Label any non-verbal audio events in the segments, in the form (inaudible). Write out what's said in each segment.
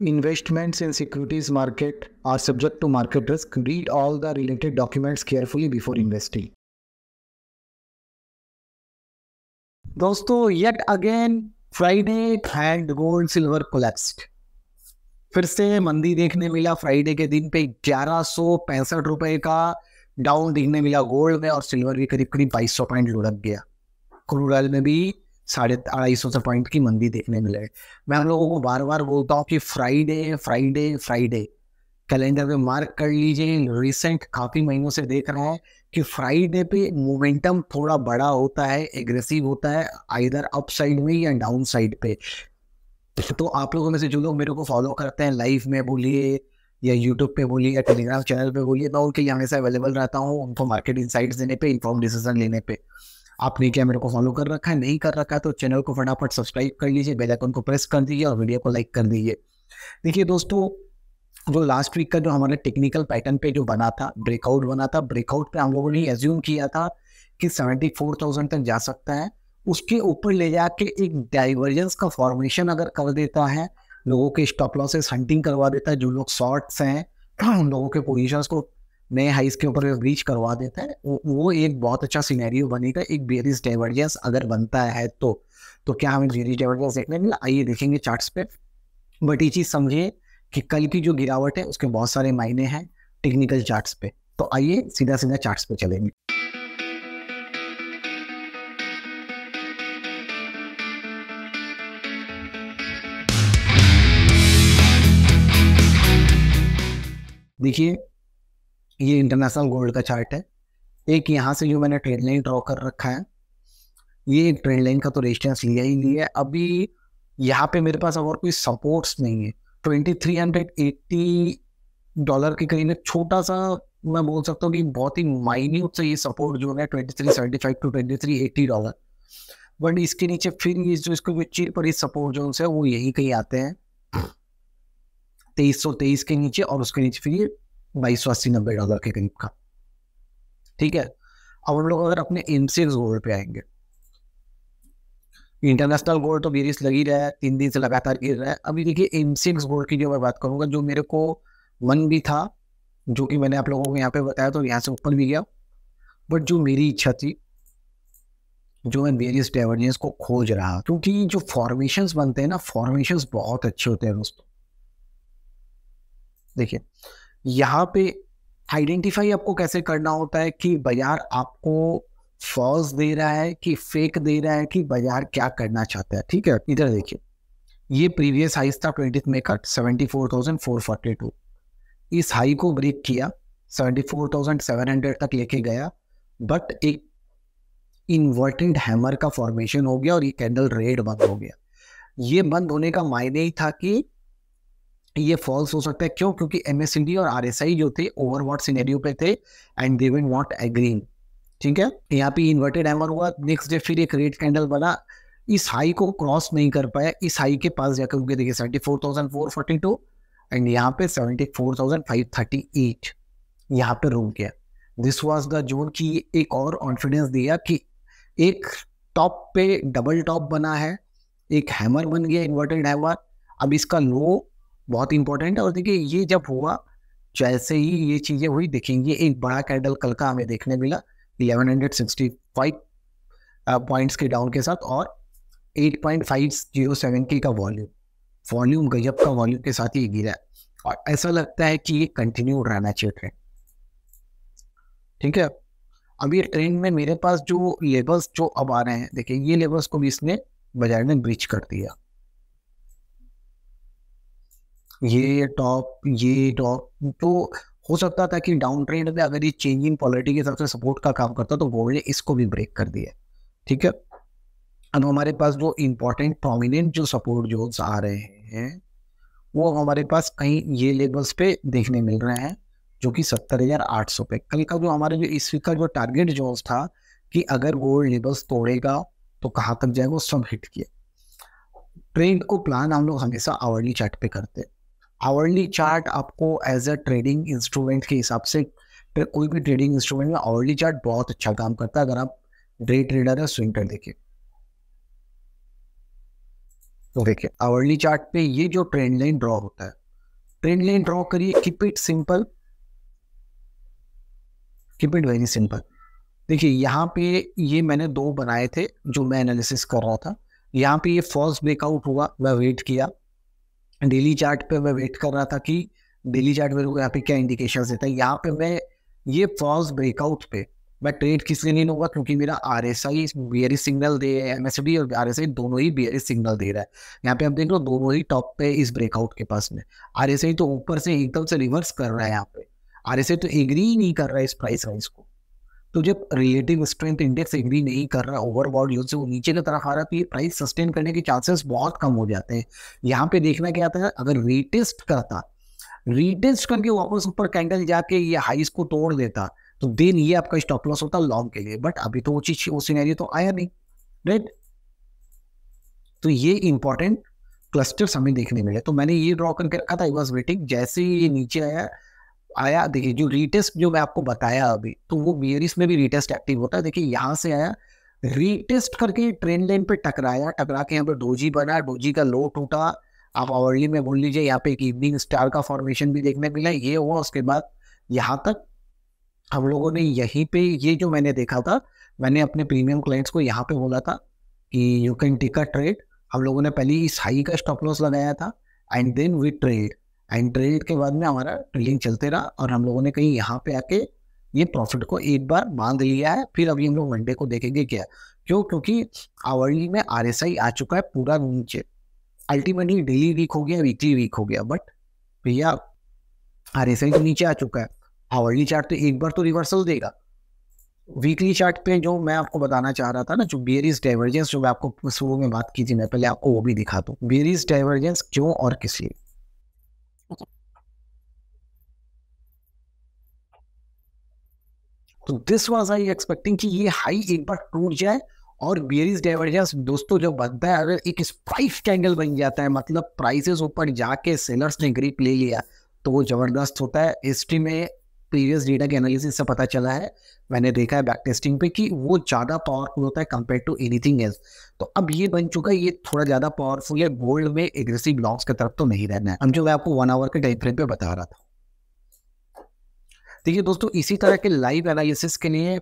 Investments in securities market are subject to market risk. Read all the related documents carefully before investing. दोस्तों yet again Friday and gold silver collapsed फिर से मंदी देखने मिला Friday के दिन पे ग्यारह सौ पैंसठ रुपए का डाउन देखने मिला गोल्ड में और सिल्वर भी करीब करीब बाईस सौ पॉइंट लुढ़क गया क्रूड ऑयल में भी साढ़े अढ़ाई सौ से पॉइंट की मंदी देखने मिले मैं हम लोगों को बार बार बोलता हूँ कि फ्राइडे फ्राइडे फ्राइडे कैलेंडर पे मार्क कर लीजिए रिसेंट काफ़ी महीनों से देख रहा है कि फ्राइडे पे मोमेंटम थोड़ा बड़ा होता है एग्रेसिव होता है आइधर अप साइड में या डाउन साइड पे तो आप लोगों में से जो लोग मेरे को फॉलो करते हैं लाइव में बोलिए या यूट्यूब पे बोलिए या टेलीग्राम चैनल पे बोलिए मैं उनके यहाँ से अवेलेबल रहता हूँ उनको मार्केट इंसाइट्स देने पे इन्फॉर्म डिसीजन लेने पे आपने क्या मेरे को फॉलो कर रखा है नहीं कर रखा है तो चैनल को फटाफट सब्सक्राइब कर लीजिए बेल आइकन को प्रेस कर दीजिए और वीडियो को लाइक कर दीजिए देखिए दोस्तों जो लास्ट वीक का जो हमारे टेक्निकल पैटर्न पे जो बना था ब्रेकआउट बना था ब्रेकआउट पे हम लोगों ने एज्यूम किया था कि सेवेंटी फोर थाउजेंड तक जा सकता है उसके ऊपर ले जाके एक डाइवर्जेंस का फॉर्मेशन अगर कर देता है लोगों के स्टॉप लॉसेस हंटिंग करवा देता है जो लोग शॉर्ट्स हैं (clears throat) उन लोगों के पोजिशन को नए हाइस के ऊपर रीच करवा देता है वो एक बहुत अच्छा सीनेरियो बनेगा एक बेरिस डाइवर्जेंस अगर बनता है तो तो क्या हमें बेरिस डाइवर्जेंस देखने मिला आइए देखेंगे चार्ट्स पे बट ये चीज़ समझिए कि कल की जो गिरावट है उसके बहुत सारे मायने हैं टेक्निकल चार्ट्स पे तो आइए सीधा सीधा चार्ट्स पे चलेंगे देखिए ये इंटरनेशनल गोल्ड का चार्ट है एक यहाँ से जो मैंने ट्रेड लाइन ड्रॉ कर रखा है ये एक ट्रेड लाइन का तो रेजिस्टेंस लिया ही लिया है अभी यहाँ पे मेरे पास और कोई सपोर्ट्स नहीं है twenty three hundred eighty dollar के करीब एक छोटा सा मैं बोल सकता हूँ कि बहुत ही माइन्यूट से ये सपोर्ट जो है twenty three seventy five to twenty three eighty dollar but इसके नीचे फिर ये जो इसको चीर पर ये सपोर्ट जो है वो यहीं कहीं आते हैं तेईस सौ तेईस के नीचे और उसके नीचे फिर ये बाईस सौ अस्सी नब्बे डॉलर के करीब का ठीक है अब हम लोग अगर अपने एम सी गोल्ड पे आएंगे इंटरनेशनल गोल्ड तो बेरिस लगी रहा है तीन दिन से लगातार गिर रहा है अभी देखिए एम सी गोल्ड की जो मैं बात करूंगा जो मेरे को मन भी था जो कि मैंने आप लोगों को यहाँ पे बताया तो यहाँ से ऊपर भी गया बट जो मेरी इच्छा थी जो मैं बेरिस डाइवर्जेंस को खोज रहा क्योंकि जो फॉर्मेशन बनते हैं ना फॉर्मेशन बहुत अच्छे होते हैं दोस्तों देखिए यहाँ पे आइडेंटिफाई आपको कैसे करना होता है कि बाजार आपको फॉल्स दे रहा है कि फेक दे रहा है कि बाजार क्या करना चाहता है ठीक है इधर देखिए ये प्रीवियस हाई था ट्वेंटी में कट seventy four thousand four forty two इस हाई को ब्रेक किया seventy four thousand seven hundred तक लेके गया बट एक इन्वर्टेड हैमर का फॉर्मेशन हो गया और ये कैंडल रेड बंद हो गया ये बंद होने का मायने ही था कि ये फॉल्स हो सकता है क्यों क्योंकि एम और आर जो थे ओवर वॉट सीनेरियो पे थे एंड दे वर नॉट एग्रीन ठीक है यहाँ पे इन्वर्टेड एमर हुआ नेक्स्ट डे फिर एक रेड कैंडल बना इस हाई को क्रॉस नहीं कर पाया इस हाई के पास जाकर उनके देखिए seventy four thousand four forty two and यहाँ पे seventy four thousand five thirty eight यहाँ पे रुक गया दिस वॉज द जोन की एक और कॉन्फिडेंस दिया कि एक टॉप पे डबल टॉप बना है एक हैमर बन गया इन्वर्टेड हैमर अब इसका लो बहुत इंपॉर्टेंट है और देखिए ये जब हुआ जैसे ही ये चीज़ें हुई देखेंगे एक बड़ा कैंडल कल का हमें देखने मिला 1165 पॉइंट्स के डाउन के साथ और एट के का वॉल्यूम वॉल्यूम गजब का वॉल्यूम के साथ ही गिरा और ऐसा लगता है कि ये कंटिन्यू रहना चाहिए ट्रेंड ठीक है अब ये ट्रेंड में मेरे पास जो लेबल्स जो अब आ रहे हैं देखिए ये लेबल्स को भी इसने बाजार ने ब्रिच कर दिया ये टॉप ये टॉप तो हो सकता था कि डाउन ट्रेंड में अगर ये चेंज इन पॉलिटी के हिसाब से सपोर्ट का काम करता तो गोल्ड ने इसको भी ब्रेक कर दिया ठीक है अब हमारे पास वो इम्पोर्टेंट प्रोमिनेंट जो सपोर्ट जो आ रहे हैं वो हमारे पास कहीं ये लेवल्स पे देखने मिल रहे हैं जो कि सत्तर हज़ार आठ सौ पे कल का जो हमारे जो इस वीक का जो टारगेट जो था कि अगर गोल्ड लेवल्स तोड़ेगा तो कहाँ तक जाएगा वो सब हिट किया ट्रेंड को प्लान हम लोग हमेशा आवर्ली चार्ट पे करते हैं आवर्ली चार्ट आपको एज अ ट्रेडिंग इंस्ट्रूमेंट के हिसाब से कोई भी ट्रेडिंग इंस्ट्रूमेंट में आवर्ली चार्ट बहुत अच्छा काम करता है अगर आप डे ट्रेडर या स्विंग ट्रेड देखिए तो देखिए आवर्ली चार्ट पे ये जो ट्रेंड लाइन ड्रॉ होता है ट्रेंड लाइन ड्रॉ करिए keep it simple keep it very simple देखिए यहाँ पे ये मैंने दो बनाए थे जो मैं एनालिसिस कर रहा था यहाँ पे ये फर्स्ट ब्रेकआउट हुआ मैं वेट किया डेली चार्ट पे मैं वेट कर रहा था कि डेली चार्ट मेरे को यहाँ पे क्या इंडिकेशन देता है यहाँ पे मैं ये फॉल्स ब्रेकआउट पे मैं ट्रेड किस लिए नहीं लूंगा क्योंकि मेरा R S I bearish signal दे एम एस डी और आर एस आई दोनों ही आर सिग्नल दे रहा है यहाँ पे आप देख लो दोनों ही टॉप पे इस ब्रेकआउट के पास में आर एस आई तो ऊपर से एकदम से रिवर्स कर रहा है यहाँ पे आर एस आई तो एग्री ही नहीं कर रहा है इस प्राइस राइज को तो जब रिलेटिव स्ट्रेंथ इंडेक्स एग्री नहीं कर रहा ओवरबॉड यूज से वो नीचे की तरफ आ रहा है तो ये प्राइस सस्टेन करने के चांसेस बहुत कम हो जाते हैं यहाँ पे देखना क्या आता है अगर रीटेस्ट करता रीटेस्ट करके वापस ऊपर कैंडल जाके ये हाइस को तोड़ देता तो देन ये आपका स्टॉप लॉस होता लॉन्ग के लिए बट अभी तो वो चीज वो सीनरी तो आया नहीं राइट तो ये इंपॉर्टेंट क्लस्टर्स हमें देखने मिले तो मैंने ये ड्रॉ करके रखा था आई वॉज वेटिंग जैसे ही ये नीचे आया आया देखिए जो रीटेस्ट जो मैं आपको बताया अभी तो वो बियरिस में भी रीटेस्ट एक्टिव होता है देखिए यहाँ से आया रीटेस्ट करके ट्रेन लाइन पे टकराया टकरा के यहाँ पे डोजी बना डोजी का लो टूटा आप आवरली में बोल लीजिए यहाँ पे एक इवनिंग स्टार का फॉर्मेशन भी देखने मिला ये हुआ उसके बाद यहाँ तक हम लोगों ने यहीं पे ये जो मैंने देखा था मैंने अपने प्रीमियम क्लाइंट्स को यहाँ पे बोला था कि you can take a trade हम लोगों ने पहले इस हाई का स्टॉप लॉस लगाया था and then we trade and trade के बाद में हमारा ट्रेडिंग चलते रहा और हम लोगों ने कहीं यहाँ पे आके ये प्रॉफिट को एक बार बांध लिया है फिर अभी हम लोग वनडे को देखेंगे क्या क्यों क्योंकि आवर्ली में आर आ चुका है पूरा नीचे अल्टीमेटली डेली वीक हो गया वीकली वीक हो गया बट भैया आर एस तो नीचे आ चुका है आवर्ली चार्ट तो एक बार तो रिवर्सल देगा वीकली चार्ट पे जो मैं आपको बताना चाह रहा था ना जो बियरिस डाइवर्जेंस जो मैं आपको शुरू में बात की थी मैं पहले आपको वो भी दिखा दूँ बियरिस डाइवर्जेंस क्यों और किस लिए तो दिस वाज आई एक्सपेक्टिंग कि ये हाई एक बार टूट जाए और बेरीज डाइवर्जेंस दोस्तों जब बनता है अगर एक स्पाइक कैंगल बन जाता है मतलब प्राइसेस ऊपर जाके सेलर्स ने ग्रिप ले लिया तो वो ज़बरदस्त होता है हिस्ट्री में प्रीवियस डेटा के एनालिसिस से पता चला है मैंने देखा है बैक टेस्टिंग पे कि वो ज़्यादा पावरफुल होता है कंपेयर टू एनीथिंग एल्स तो अब ये बन चुका है ये थोड़ा ज़्यादा पावरफुल है गोल्ड में एग्रेसिव लॉन्ग्स की तरफ तो नहीं रहना है हम जो मैं आपको वन आवर के टाइम फ्रेम पे बता रहा था देखिए दोस्तों इसी तरह के लाइव एनालिसिस के लिए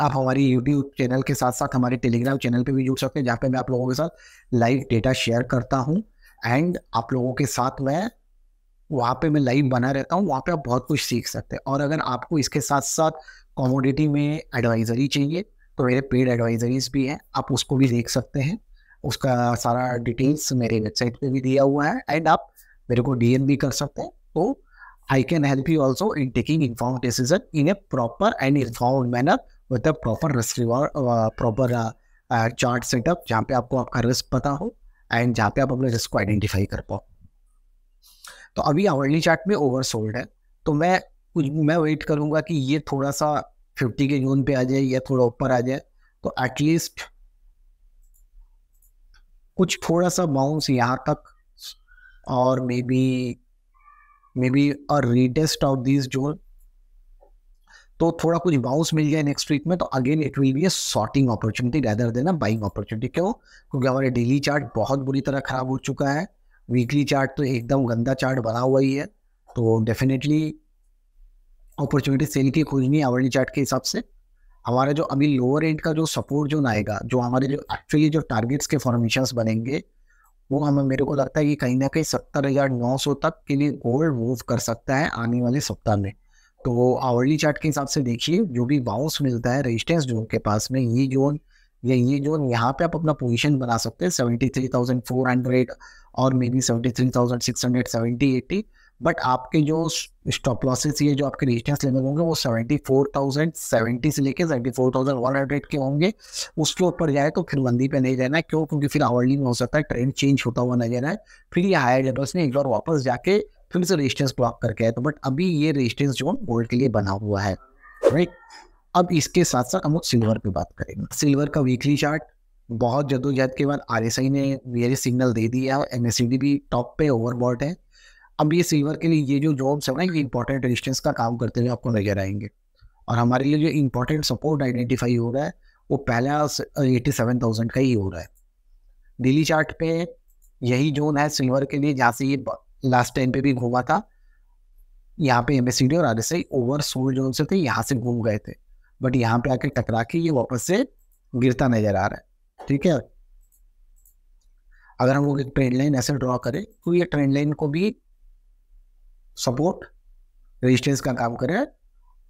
आप हमारी यूट्यूब चैनल के साथ साथ हमारे टेलीग्राम चैनल पे भी जुड़ सकते हैं जहाँ पे मैं आप लोगों के साथ लाइव डेटा शेयर करता हूँ एंड आप लोगों के साथ मैं वहाँ पे मैं लाइव बना रहता हूँ वहाँ पे आप बहुत कुछ सीख सकते हैं और अगर आपको इसके साथ साथ कॉमोडिटी में एडवाइजरी चाहिए तो मेरे पेड एडवाइजरीज भी हैं आप उसको भी देख सकते हैं उसका सारा डिटेल्स मेरे वेबसाइट पे भी दिया हुआ है एंड आप मेरे को डी भी कर सकते हैं तो I can help you also in taking informed decision in a proper and informed manner with a proper risk reward uh, proper uh, uh, chart setup जहाँ पे आपको आपका risk पता हो and जहाँ पे आप अपने risk को identify कर पाओ तो अभी hourly chart में ओवरसोल्ड है तो मैं कुछ मैं वेट करूँगा कि ये थोड़ा सा फिफ्टी के जोन पे आ जाए या थोड़ा ऊपर आ जाए तो एटलीस्ट कुछ थोड़ा सा बाउंस यहाँ तक और maybe maybe a retest of this zone तो थोड़ा कुछ बाउंस मिल जाए नेक्स्ट वीक में तो again it will be a shorting opportunity rather a buying opportunity क्यों क्योंकि हमारे डेली चार्ट बहुत बुरी तरह खराब हो चुका है वीकली चार्ट तो एकदम गंदा चार्ट बना हुआ ही है तो डेफिनेटली अपॉर्चुनिटी सेल की खोजनी है आवरली चार्ट के हिसाब से हमारा जो अभी लोअर एंड का जो सपोर्ट जोन आएगा जो हमारे जो एक्चुअली जो टारगेट्स के फॉर्मेशन बनेंगे वो हमें मेरे को लगता है कि कहीं ना कहीं सत्तर हजार नौ सौ तक के लिए गोल्ड मूव कर सकता है आने वाले सप्ताह में तो आवर्ली चार्ट के हिसाब से देखिए जो भी बाउंस मिलता है रेजिस्टेंस जोन के पास में ये जोन या ये जोन यहाँ पे आप अपना पोजीशन बना सकते हैं seventy three thousand four hundred और maybe seventy three thousand six hundred seventy eighty but आपके जो स्टॉप लॉसेस ये जो आपके रेजिस्टेंस लेवल होंगे वो सेवेंटी फोर थाउजेंड सेवेंटी से लेके seventy four thousand one hundred के होंगे उसके ऊपर जाए तो फिर मंदी पे नहीं रहना है क्यों क्योंकि फिर आवर्डिंग में हो सकता है ट्रेंड चेंज होता हुआ नजर आए फिर ये हायर लेवल्स ने एक बार वापस जाके फिर से रेजिस्टेंस ब्लॉक करके आए तो बट अभी ये रेजिस्टेंस जोन गोल्ड के लिए बना हुआ है राइट अब इसके साथ साथ हम लोग सिल्वर पर बात करेंगे सिल्वर का वीकली चार्ट बहुत जदोजहद के बाद आर ने ये सिग्नल दे दिया है एम e भी टॉप पे ओवरबॉट है अब ये सिल्वर के लिए ये जो जॉब्स है ना ये इंपॉर्टेंट रजिस्टेंस का काम करते हुए आपको नजर आएंगे और हमारे लिए जो इंपॉर्टेंट सपोर्ट आइडेंटिफाई हो रहा है वो पहला एटी सेवन थाउजेंड का ही हो रहा है डेली चार्ट पे यही जोन है सिल्वर के लिए जहाँ से ये लास्ट टाइम पे भी घूमा था यहाँ पे एम और R S I oversold zone से थे यहाँ से घूम गए थे बट यहाँ पे आके टकरा के ये वापस से गिरता नजर आ रहा है ठीक है अगर हम लोग एक ट्रेंड लाइन ऐसे ड्रॉ करें तो ये ट्रेंड लाइन को भी सपोर्ट रेजिस्टेंस का काम करें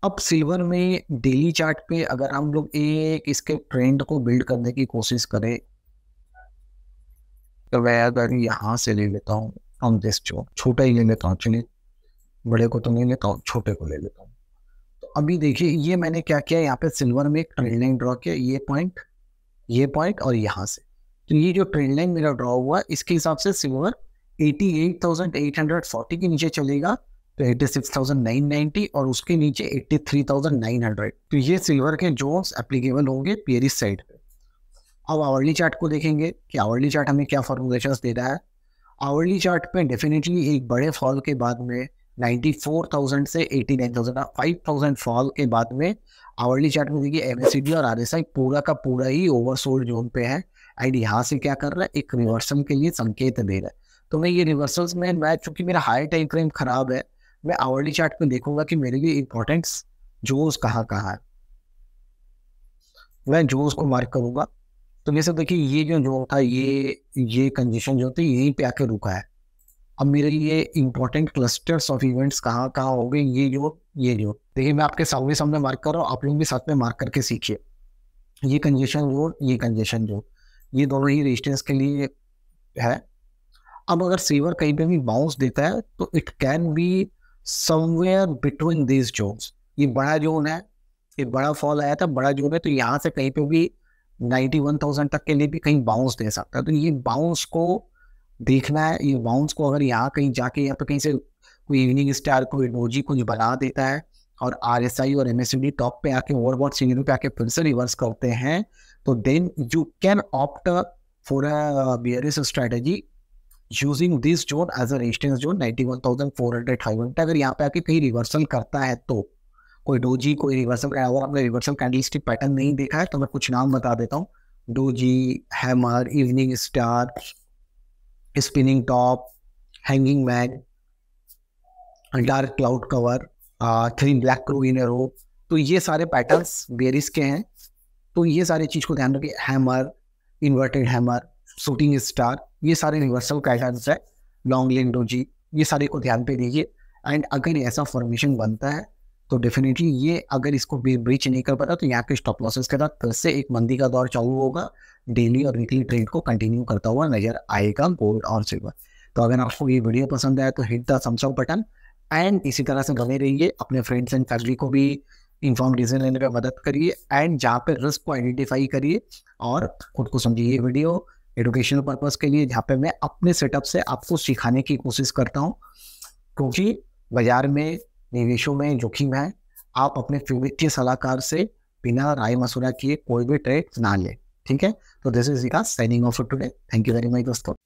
अब सिल्वर में डेली चार्ट पे अगर हम लोग एक इसके ट्रेंड को बिल्ड करने की कोशिश करें तो मैं अगर यहाँ से ले लेता हूँ हम दिस छोटा ही ले लेता हूँ चलिए बड़े को तो नहीं लेता हूँ छोटे को ले लेता हूँ तो अभी देखिए ये मैंने क्या किया यहाँ पे सिल्वर में एक ट्रेंड लाइन ड्रॉ किया ये पॉइंट ये पॉइंट और यहाँ से तो ये जो ट्रेंड लाइन मेरा ड्रॉ हुआ इसके हिसाब से सिल्वर 88,840 के नीचे चलेगा तो 86,990 और उसके नीचे 83,900 तो ये सिल्वर के जोन्स एप्लीकेबल होंगे पेरिस साइड पे अब आवर्ली चार्ट को देखेंगे कि आवर्ली चार्ट हमें क्या फॉर्मुलेशन दे रहा है आवर्ली चार्ट पे डेफिनेटली एक बड़े फॉल के बाद में 94,000 से 89,000 5,000 फॉल के बाद में आवर्ली चार्ट में देखिए एम और आर पूरा का पूरा ही ओवरसोल्ड जोन पे है एंड यहाँ से क्या कर रहा है एक रिवर्सल के लिए संकेत दे रहा है तो मैं ये रिवर्सल्स में मैं चूंकि मेरा हाई टाइम फ्रेम खराब है मैं आवर्ली चार्ट में देखूंगा कि मेरे लिए इंपॉर्टेंट्स जोस कहाँ कहाँ है मैं जोस को मार्क करूंगा तो जैसे देखिए ये जो जोन था ये ये कंजेशन जो थी यहीं पे आके रुका है अब मेरे लिए इंपॉर्टेंट क्लस्टर्स ऑफ इवेंट्स कहाँ कहाँ हो गए ये जो ये जो देखिए मैं आपके सामने सामने मार्क कर रहा हूँ आप लोग भी साथ में मार्क करके सीखिए ये कंजेशन जो ये कंजेशन जो ये दोनों ही रेजिस्टेंस के लिए है अब अगर सीवर कहीं पे भी बाउंस देता है तो it can be somewhere between this zone ये बड़ा जोन है ये बड़ा फॉल आया था बड़ा जोन है तो यहाँ से कहीं पे भी 91,000 तक के लिए भी कहीं बाउंस दे सकता है तो ये बाउंस को देखना है ये बाउंस को अगर यहाँ कहीं जाके या तो कहीं से कोई इवनिंग स्टार को इमोजी कुछ बना देता है और आर एस आई और एम एस डी टॉप पे आके ओवर ओवरबॉट सीनियर पे आके फिर से रिवर्स करते हैं तो then you can opt for a bearish strategy using this zone as a resistance zone one thousand four hundred five hundred अगर यहाँ पे आके कहीं रिवर्सल करता है तो कोई डोजी कोई रिवर्सल अगर आपने रिवर्सल कैंडलस्टिक पैटर्न नहीं देखा है तो मैं कुछ नाम बता देता हूँ doji hammer evening star spinning top hanging man dark cloud cover three black crows in row तो ये सारे पैटर्न्स बेरिस के हैं तो ये सारी चीज़ को ध्यान रखिए hammer inverted hammer shooting star ये सारे रिवर्सल कैटर्न्स है लॉन्ग लिंग डोजी ये सारे को ध्यान पे दीजिए एंड अगर ऐसा फॉर्मेशन बनता है तो डेफिनेटली ये अगर इसको ब्रीच नहीं कर पाता तो यहाँ के स्टॉप लॉसेस के साथ फिर से एक मंदी का दौर चालू होगा डेली और वीकली ट्रेड को कंटिन्यू करता हुआ नजर आएगा गोल्ड और सिल्वर तो अगर आपको ये वीडियो पसंद आया तो hit the thumbs button and इसी तरह से बने रहिए अपने फ्रेंड्स एंड फैमिली को भी इन्फॉर्म डिसीजन लेने में मदद करिए एंड जहाँ पे रिस्क को आइडेंटिफाई करिए और खुद को समझिए ये वीडियो एडुकेशनल पर्पज़ के लिए जहाँ पे मैं अपने सेटअप से आपको सिखाने की कोशिश करता हूँ क्योंकि बाजार में निवेशों में जोखिम है आप अपने वित्तीय सलाहकार से बिना राय मशुरा किए कोई भी ट्रेड ना लें ठीक है तो दिस इज का signing off today thank you very much दोस्तों